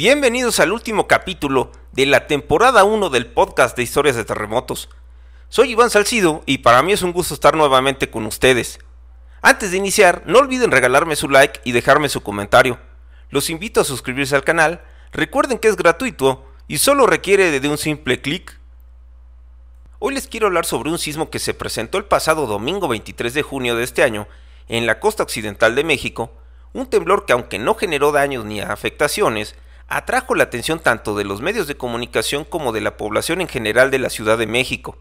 Bienvenidos al último capítulo de la temporada 1 del podcast de historias de terremotos. Soy Iván Salcido y para mí es un gusto estar nuevamente con ustedes. Antes de iniciar, no olviden regalarme su like y dejarme su comentario. Los invito a suscribirse al canal, recuerden que es gratuito y solo requiere de un simple clic. Hoy les quiero hablar sobre un sismo que se presentó el pasado domingo 23 de junio de este año en la costa occidental de México, un temblor que aunque no generó daños ni afectaciones, atrajo la atención tanto de los medios de comunicación como de la población en general de la Ciudad de México.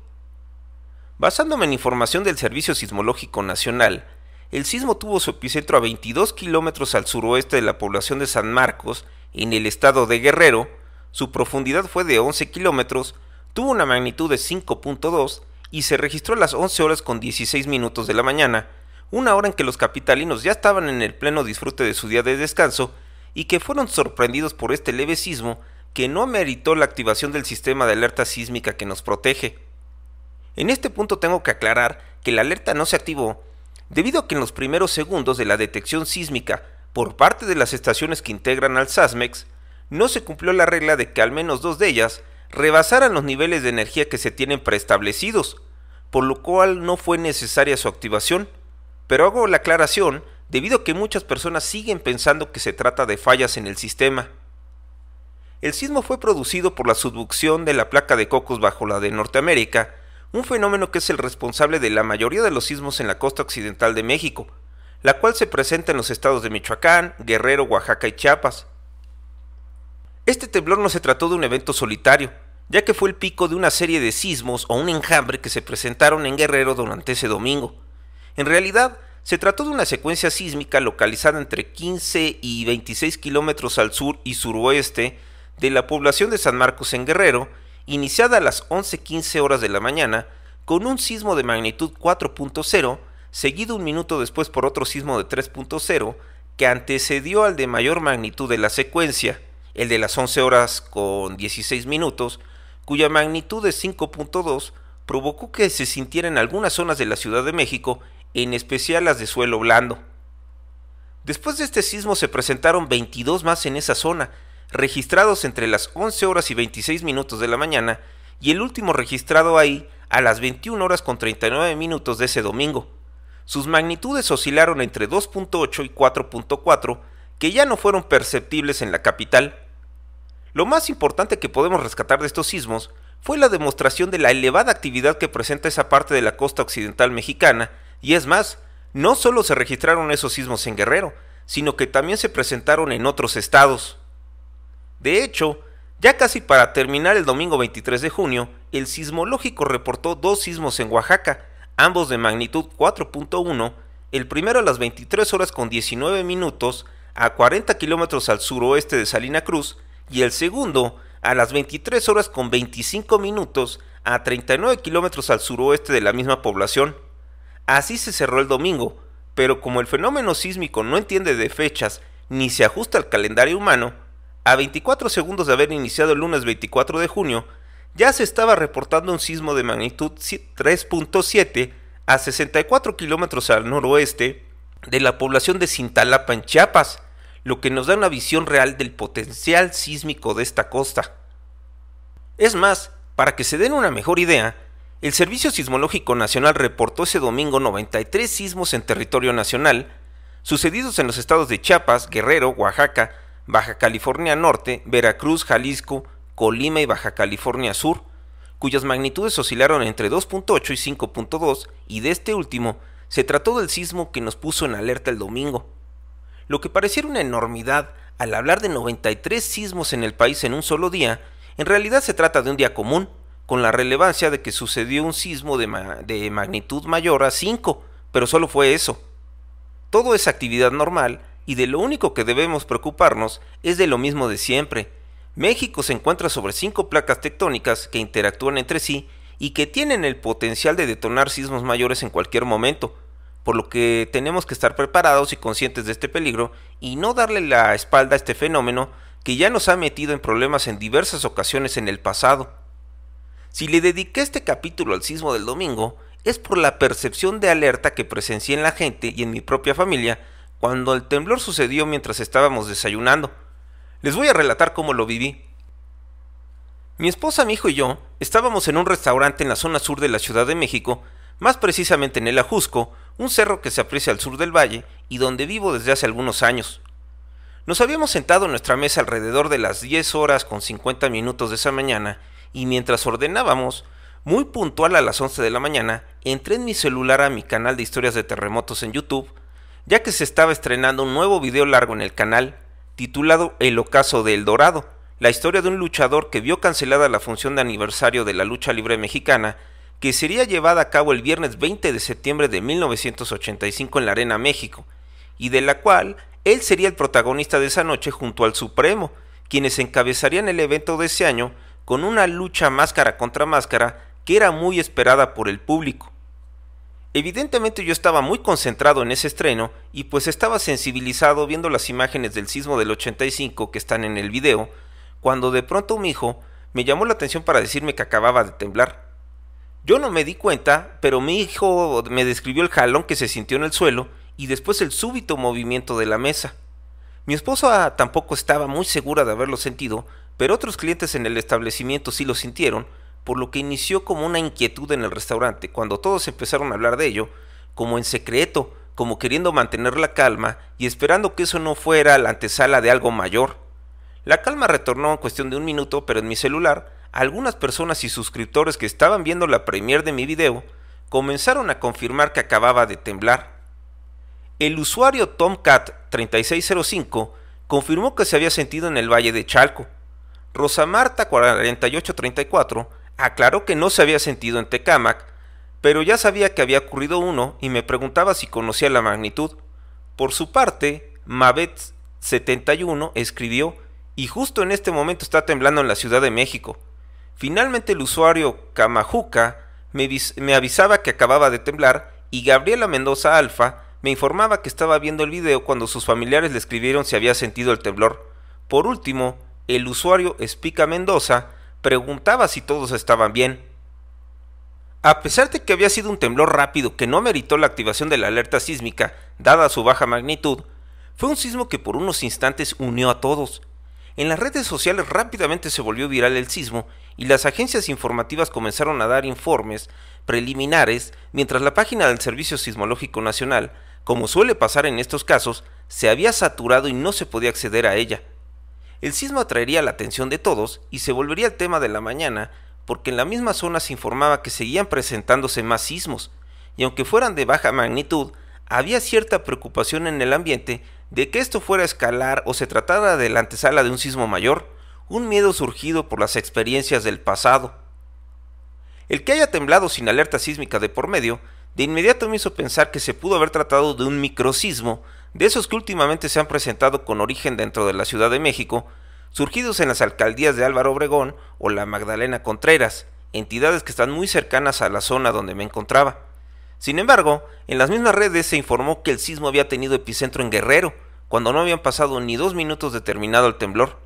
Basándome en información del Servicio Sismológico Nacional, el sismo tuvo su epicentro a 22 kilómetros al suroeste de la población de San Marcos, en el estado de Guerrero, su profundidad fue de 11 kilómetros, tuvo una magnitud de 5.2 y se registró a las 11 horas con 16 minutos de la mañana, una hora en que los capitalinos ya estaban en el pleno disfrute de su día de descanso y que fueron sorprendidos por este leve sismo que no meritó la activación del sistema de alerta sísmica que nos protege. En este punto tengo que aclarar que la alerta no se activó debido a que en los primeros segundos de la detección sísmica por parte de las estaciones que integran al SASMEX, no se cumplió la regla de que al menos dos de ellas rebasaran los niveles de energía que se tienen preestablecidos, por lo cual no fue necesaria su activación. Pero hago la aclaración debido a que muchas personas siguen pensando que se trata de fallas en el sistema. El sismo fue producido por la subducción de la placa de Cocos bajo la de Norteamérica, un fenómeno que es el responsable de la mayoría de los sismos en la costa occidental de México, la cual se presenta en los estados de Michoacán, Guerrero, Oaxaca y Chiapas. Este temblor no se trató de un evento solitario, ya que fue el pico de una serie de sismos o un enjambre que se presentaron en Guerrero durante ese domingo. En realidad, se trató de una secuencia sísmica localizada entre 15 y 26 kilómetros al sur y suroeste de la población de San Marcos en Guerrero, iniciada a las 11.15 horas de la mañana, con un sismo de magnitud 4.0, seguido un minuto después por otro sismo de 3.0, que antecedió al de mayor magnitud de la secuencia, el de las 11 horas con 16 minutos, cuya magnitud de 5.2 provocó que se sintiera en algunas zonas de la Ciudad de México en especial las de suelo blando. Después de este sismo se presentaron 22 más en esa zona, registrados entre las 11 horas y 26 minutos de la mañana y el último registrado ahí a las 21 horas con 39 minutos de ese domingo. Sus magnitudes oscilaron entre 2.8 y 4.4, que ya no fueron perceptibles en la capital. Lo más importante que podemos rescatar de estos sismos fue la demostración de la elevada actividad que presenta esa parte de la costa occidental mexicana y es más, no solo se registraron esos sismos en Guerrero, sino que también se presentaron en otros estados. De hecho, ya casi para terminar el domingo 23 de junio, el sismológico reportó dos sismos en Oaxaca, ambos de magnitud 4.1, el primero a las 23 horas con 19 minutos, a 40 kilómetros al suroeste de Salina Cruz, y el segundo a las 23 horas con 25 minutos, a 39 kilómetros al suroeste de la misma población. Así se cerró el domingo, pero como el fenómeno sísmico no entiende de fechas ni se ajusta al calendario humano, a 24 segundos de haber iniciado el lunes 24 de junio, ya se estaba reportando un sismo de magnitud 3.7 a 64 kilómetros al noroeste de la población de Cintalapa en Chiapas, lo que nos da una visión real del potencial sísmico de esta costa. Es más, para que se den una mejor idea, el Servicio Sismológico Nacional reportó ese domingo 93 sismos en territorio nacional, sucedidos en los estados de Chiapas, Guerrero, Oaxaca, Baja California Norte, Veracruz, Jalisco, Colima y Baja California Sur, cuyas magnitudes oscilaron entre 2.8 y 5.2, y de este último se trató del sismo que nos puso en alerta el domingo. Lo que pareciera una enormidad al hablar de 93 sismos en el país en un solo día, en realidad se trata de un día común, con la relevancia de que sucedió un sismo de, magnitud mayor a 5, pero solo fue eso. Todo es actividad normal y de lo único que debemos preocuparnos es de lo mismo de siempre. México se encuentra sobre cinco placas tectónicas que interactúan entre sí y que tienen el potencial de detonar sismos mayores en cualquier momento, por lo que tenemos que estar preparados y conscientes de este peligro y no darle la espalda a este fenómeno que ya nos ha metido en problemas en diversas ocasiones en el pasado. Si le dediqué este capítulo al sismo del domingo, es por la percepción de alerta que presencié en la gente y en mi propia familia cuando el temblor sucedió mientras estábamos desayunando. Les voy a relatar cómo lo viví. Mi esposa, mi hijo y yo estábamos en un restaurante en la zona sur de la Ciudad de México, más precisamente en el Ajusco, un cerro que se aprecia al sur del valle y donde vivo desde hace algunos años. Nos habíamos sentado en nuestra mesa alrededor de las 10 horas con 50 minutos de esa mañana y mientras ordenábamos, muy puntual a las 11 de la mañana, entré en mi celular a mi canal de historias de terremotos en YouTube, ya que se estaba estrenando un nuevo video largo en el canal titulado El ocaso del Dorado, la historia de un luchador que vio cancelada la función de aniversario de la lucha libre mexicana, que sería llevada a cabo el viernes 20 de septiembre de 1985 en la Arena México, y de la cual él sería el protagonista de esa noche junto al Supremo, quienes encabezarían el evento de ese año con una lucha máscara contra máscara que era muy esperada por el público. Evidentemente yo estaba muy concentrado en ese estreno y pues estaba sensibilizado viendo las imágenes del sismo del 85 que están en el video, cuando de pronto mi hijo me llamó la atención para decirme que acababa de temblar. Yo no me di cuenta, pero mi hijo me describió el jalón que se sintió en el suelo y después el súbito movimiento de la mesa. Mi esposa tampoco estaba muy segura de haberlo sentido, pero otros clientes en el establecimiento sí lo sintieron, por lo que inició como una inquietud en el restaurante, cuando todos empezaron a hablar de ello, como en secreto, como queriendo mantener la calma y esperando que eso no fuera la antesala de algo mayor. La calma retornó en cuestión de un minuto, pero en mi celular, algunas personas y suscriptores que estaban viendo la premier de mi video comenzaron a confirmar que acababa de temblar. El usuario Tomcat3605 confirmó que se había sentido en el Valle de Chalco, Rosa Marta 4834 aclaró que no se había sentido en Tecamac... pero ya sabía que había ocurrido uno y me preguntaba si conocía la magnitud. Por su parte, Mabet 71 escribió, y justo en este momento está temblando en la Ciudad de México. Finalmente el usuario Camajuca me, me avisaba que acababa de temblar y Gabriela Mendoza Alfa me informaba que estaba viendo el video cuando sus familiares le escribieron si había sentido el temblor. Por último, el usuario Espica Mendoza preguntaba si todos estaban bien. A pesar de que había sido un temblor rápido que no meritó la activación de la alerta sísmica, dada su baja magnitud, fue un sismo que por unos instantes unió a todos. En las redes sociales rápidamente se volvió viral el sismo y las agencias informativas comenzaron a dar informes preliminares mientras la página del Servicio Sismológico Nacional, como suele pasar en estos casos, se había saturado y no se podía acceder a ella. El sismo atraería la atención de todos y se volvería el tema de la mañana, porque en la misma zona se informaba que seguían presentándose más sismos, y aunque fueran de baja magnitud, había cierta preocupación en el ambiente de que esto fuera escalar o se tratara de la antesala de un sismo mayor, un miedo surgido por las experiencias del pasado. El que haya temblado sin alerta sísmica de por medio, de inmediato me hizo pensar que se pudo haber tratado de un microsismo de esos que últimamente se han presentado con origen dentro de la Ciudad de México, surgidos en las alcaldías de Álvaro Obregón o la Magdalena Contreras, entidades que están muy cercanas a la zona donde me encontraba. Sin embargo, en las mismas redes se informó que el sismo había tenido epicentro en Guerrero, cuando no habían pasado ni dos minutos de terminado el temblor.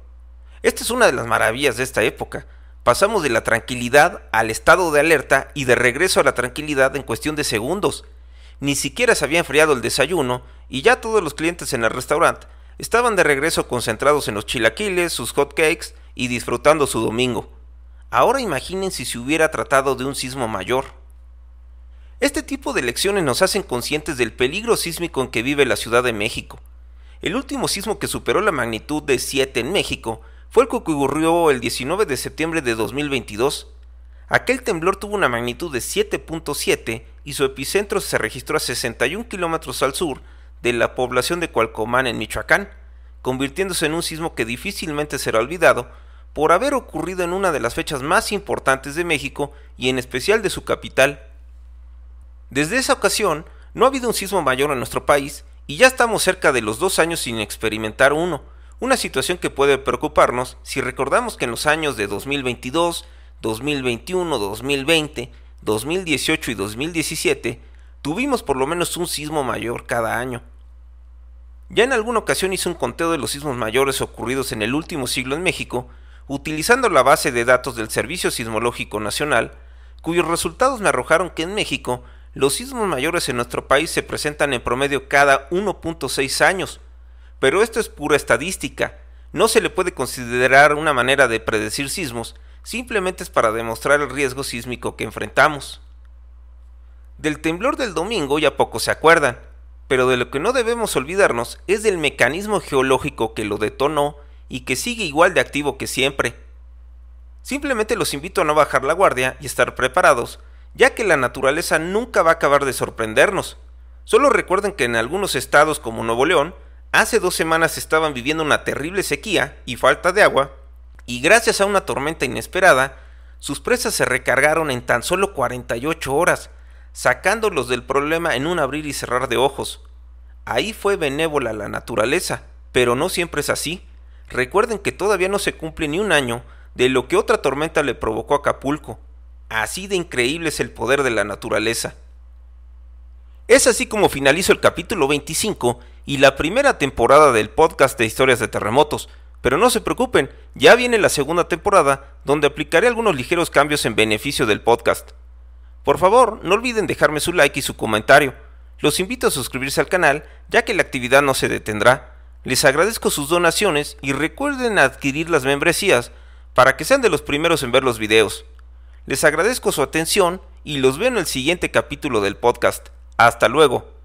Esta es una de las maravillas de esta época. Pasamos de la tranquilidad al estado de alerta y de regreso a la tranquilidad en cuestión de segundos. Ni siquiera se había enfriado el desayuno y ya todos los clientes en el restaurante estaban de regreso concentrados en los chilaquiles, sus hotcakes y disfrutando su domingo. Ahora imaginen si se hubiera tratado de un sismo mayor. Este tipo de lecciones nos hacen conscientes del peligro sísmico en que vive la Ciudad de México. El último sismo que superó la magnitud de 7 en México fue el que ocurrió el 19 de septiembre de 2022 Aquel temblor tuvo una magnitud de 7.7 y su epicentro se registró a 61 kilómetros al sur de la población de Cualcomán en Michoacán, convirtiéndose en un sismo que difícilmente será olvidado por haber ocurrido en una de las fechas más importantes de México y en especial de su capital. Desde esa ocasión, no ha habido un sismo mayor en nuestro país y ya estamos cerca de los dos años sin experimentar uno, una situación que puede preocuparnos si recordamos que en los años de 2022, 2021, 2020, 2018 y 2017, tuvimos por lo menos un sismo mayor cada año. Ya en alguna ocasión hice un conteo de los sismos mayores ocurridos en el último siglo en México, utilizando la base de datos del Servicio Sismológico Nacional, cuyos resultados me arrojaron que en México los sismos mayores en nuestro país se presentan en promedio cada 1.6 años. Pero esto es pura estadística, no se le puede considerar una manera de predecir sismos, simplemente es para demostrar el riesgo sísmico que enfrentamos. Del temblor del domingo ya pocos se acuerdan, pero de lo que no debemos olvidarnos es del mecanismo geológico que lo detonó y que sigue igual de activo que siempre. Simplemente los invito a no bajar la guardia y estar preparados, ya que la naturaleza nunca va a acabar de sorprendernos. Solo recuerden que en algunos estados como Nuevo León, hace dos semanas estaban viviendo una terrible sequía y falta de agua y gracias a una tormenta inesperada, sus presas se recargaron en tan solo 48 horas, sacándolos del problema en un abrir y cerrar de ojos. Ahí fue benévola la naturaleza, pero no siempre es así. Recuerden que todavía no se cumple ni un año de lo que otra tormenta le provocó a Acapulco. Así de increíble es el poder de la naturaleza. Es así como finalizo el capítulo 25 y la primera temporada del podcast de historias de terremotos. Pero no se preocupen, ya viene la segunda temporada donde aplicaré algunos ligeros cambios en beneficio del podcast. Por favor, no olviden dejarme su like y su comentario. Los invito a suscribirse al canal ya que la actividad no se detendrá. Les agradezco sus donaciones y recuerden adquirir las membresías para que sean de los primeros en ver los videos. Les agradezco su atención y los veo en el siguiente capítulo del podcast. Hasta luego.